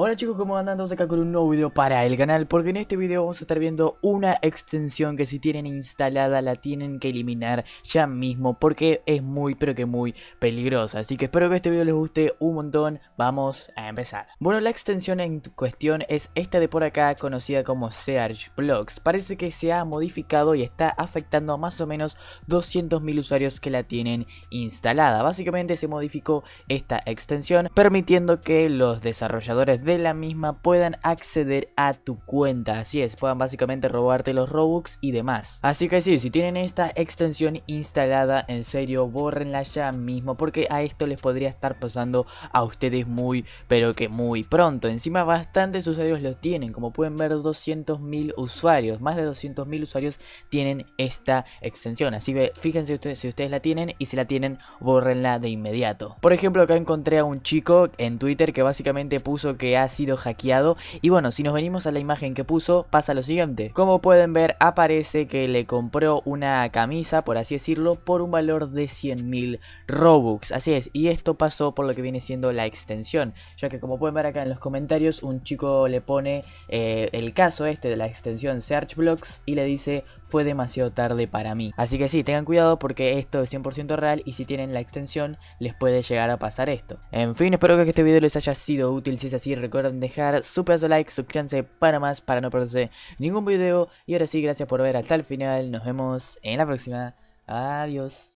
Hola chicos, ¿cómo andan? Estamos acá con un nuevo video para el canal Porque en este video vamos a estar viendo una extensión que si tienen instalada la tienen que eliminar ya mismo Porque es muy pero que muy peligrosa Así que espero que este video les guste un montón, vamos a empezar Bueno, la extensión en cuestión es esta de por acá conocida como Search Blocks Parece que se ha modificado y está afectando a más o menos 200.000 usuarios que la tienen instalada Básicamente se modificó esta extensión permitiendo que los desarrolladores de de la misma puedan acceder a tu cuenta. Así es, puedan básicamente robarte los Robux y demás. Así que si tienen esta extensión instalada, en serio, bórrenla ya mismo porque a esto les podría estar pasando a ustedes muy, pero que muy pronto. Encima bastantes usuarios los tienen, como pueden ver 200.000 usuarios, más de 200.000 usuarios tienen esta extensión. Así que fíjense ustedes si ustedes la tienen y si la tienen, bórrenla de inmediato. Por ejemplo, acá encontré a un chico en Twitter que básicamente puso que ha sido hackeado. Y bueno, si nos venimos a la imagen que puso, pasa lo siguiente. Como pueden ver, aparece que le compró una camisa, por así decirlo, por un valor de 100.000 Robux. Así es, y esto pasó por lo que viene siendo la extensión, ya que como pueden ver acá en los comentarios, un chico le pone eh, el caso este de la extensión Search Blocks y le dice fue demasiado tarde para mí. Así que sí, tengan cuidado porque esto es 100% real y si tienen la extensión les puede llegar a pasar esto. En fin, espero que este video les haya sido útil. Si es así, recuerden dejar su pedazo de like, suscríbanse para más, para no perderse ningún video. Y ahora sí, gracias por ver hasta el final. Nos vemos en la próxima. Adiós.